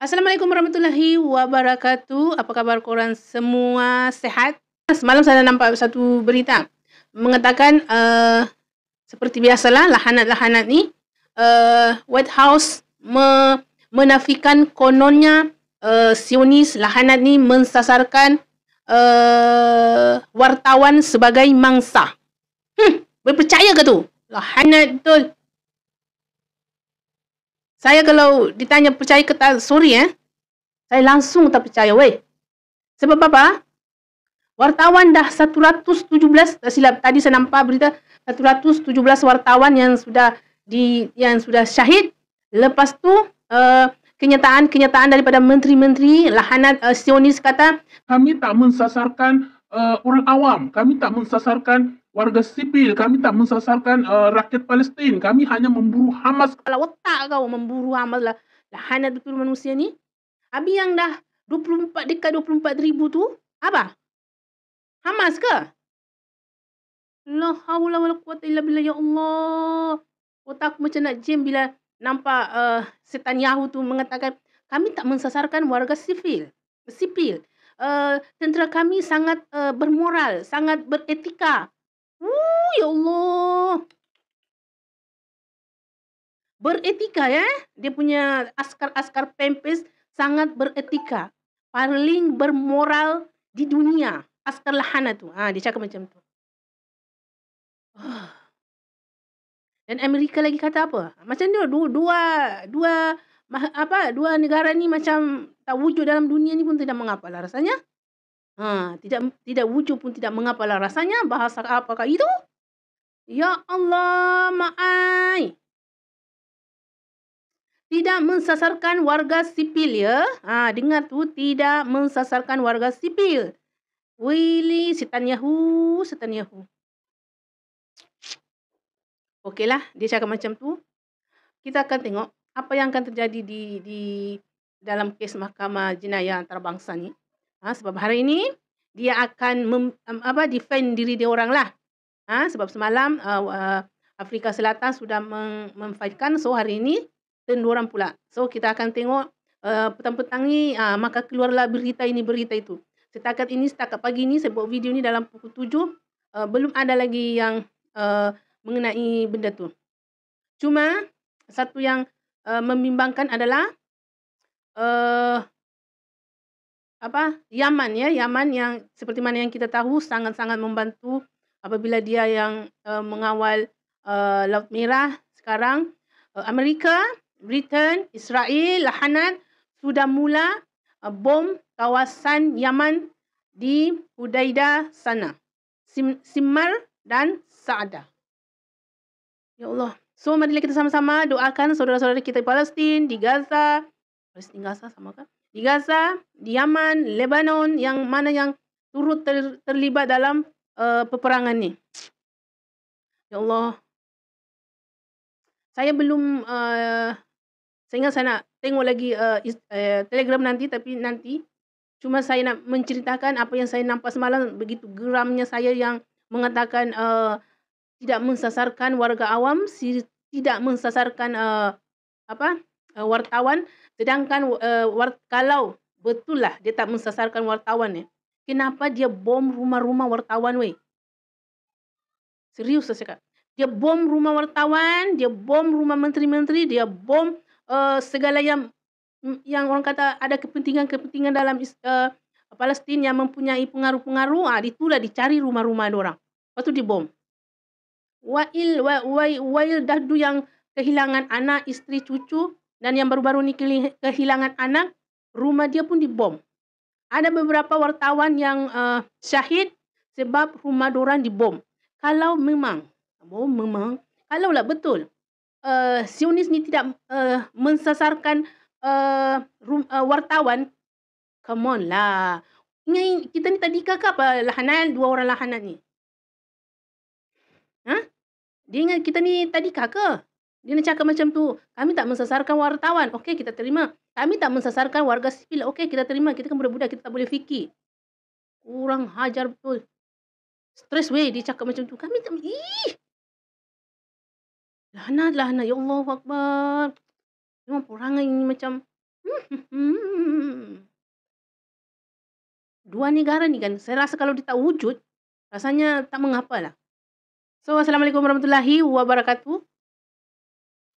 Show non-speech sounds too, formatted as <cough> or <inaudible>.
Assalamualaikum warahmatullahi wabarakatuh. Apa khabar korang semua? Sehat? Semalam saya nampak satu berita mengatakan uh, seperti biasalah lahanat-lahanat ni uh, White House me- menafikan kononnya uh, Sionis lahanat ni mensasarkan uh, wartawan sebagai mangsa. Hmm, boleh ke tu? Lahanat betul. Saya kalau ditanya percaya ke tak, sorry eh. Saya langsung tak percaya, weh. Sebab apa? Wartawan dah 117, tak eh, silap. Tadi saya nampak berita 117 wartawan yang sudah di yang sudah syahid. Lepas tu, uh, kenyataan-kenyataan daripada menteri-menteri lahanat uh, eh, Sionis kata, kami tak mensasarkan uh, orang awam. Kami tak mensasarkan warga sipil. Kami tak mensasarkan uh, rakyat Palestin. Kami hanya memburu Hamas. Kalau tak kau memburu Hamas lah. Lah hanya betul manusia ni. Abi yang dah 24 dekat 24 ribu tu. Apa? Hamas ke? La hawla wala quwata illa billah ya Allah. Otak macam nak jem bila nampak uh, setan Yahu tu mengatakan kami tak mensasarkan warga sipil. Sipil. Uh, tentera kami sangat uh, bermoral, sangat beretika. Uh, ya Allah. Beretika ya. Dia punya askar-askar pempis sangat beretika. Paling bermoral di dunia. Askar lahana tu. Ha, dia cakap macam tu. Ah. Dan Amerika lagi kata apa? Macam dia dua, dua, dua apa dua negara ni macam tak wujud dalam dunia ni pun tidak mengapa lah rasanya. Ha, tidak tidak wujud pun tidak mengapa lah rasanya bahasa apa apakah itu? Ya Allah ma'ai. Tidak mensasarkan warga sipil ya. Ha, dengar tu tidak mensasarkan warga sipil. Wili setan Yahu, setan Yahu. Okeylah, dia cakap macam tu. Kita akan tengok apa yang akan terjadi di di dalam kes mahkamah jenayah antarabangsa ni. Ha, sebab hari ini dia akan mem, um, apa defend diri dia orang lah. Ha, sebab semalam uh, uh, Afrika Selatan sudah memfajikan. So hari ini turn orang pula. So kita akan tengok uh, petang-petang ni uh, maka keluarlah berita ini berita itu. Setakat ini setakat pagi ini. saya buat video ni dalam pukul 7. Uh, belum ada lagi yang uh, mengenai benda tu. Cuma satu yang uh, membimbangkan adalah uh, apa Yaman ya Yaman yang seperti mana yang kita tahu sangat-sangat membantu apabila dia yang uh, mengawal uh, Laut Merah sekarang uh, Amerika, Britain, Israel, Lahanan sudah mula uh, bom kawasan Yaman di Hudaida sana. Sim- Simmar dan Saada. Ya Allah. So kita sama-sama doakan saudara-saudara kita di Palestin, di Gaza, mesti Gaza sama kan? Di Gaza, di Yaman, Lebanon, yang mana yang turut ter, terlibat dalam uh, peperangan ni? Ya Allah. Saya belum uh, eh, saya ingat saya nak tengok lagi uh, uh, Telegram nanti tapi nanti cuma saya nak menceritakan apa yang saya nampak semalam begitu geramnya saya yang mengatakan uh, tidak mensasarkan warga awam, tidak mensasarkan uh, apa? Uh, wartawan Sedangkan uh, wart, kalau betul lah dia tak mensasarkan wartawan ya. Kenapa dia bom rumah-rumah wartawan weh? Serius saya cakap. Dia bom rumah wartawan, dia bom rumah menteri-menteri, dia bom uh, segala yang yang orang kata ada kepentingan-kepentingan dalam uh, Palestin yang mempunyai pengaruh-pengaruh, ah itulah dicari rumah-rumah orang. Lepas tu dibom. Wail Wa'il Wail Dahdu yang kehilangan anak, istri cucu, dan yang baru-baru ni kehilangan anak, rumah dia pun dibom. Ada beberapa wartawan yang uh, syahid sebab rumah dorang dibom. Kalau memang, oh memang, kalau lah betul, uh, Sionis ni tidak uh, mensasarkan uh, rum, uh, wartawan, come on lah. Ini, kita ni tadi kakak apa lahanan, dua orang lahanan ni? Ha? Dia ingat kita ni tadi kakak? Dia nak cakap macam tu. Kami tak mensasarkan wartawan. Okey, kita terima. Kami tak mensasarkan warga sipil. Okey, kita terima. Kita kan budak-budak. Kita tak boleh fikir. Kurang hajar betul. Stress way dia cakap macam tu. Kami tak... Ih! Lahanat, lahanat. Ya Allah, Akbar. Memang orang ini macam... <laughs> Dua negara ni kan. Saya rasa kalau dia tak wujud, rasanya tak mengapa lah. So, Assalamualaikum warahmatullahi wabarakatuh.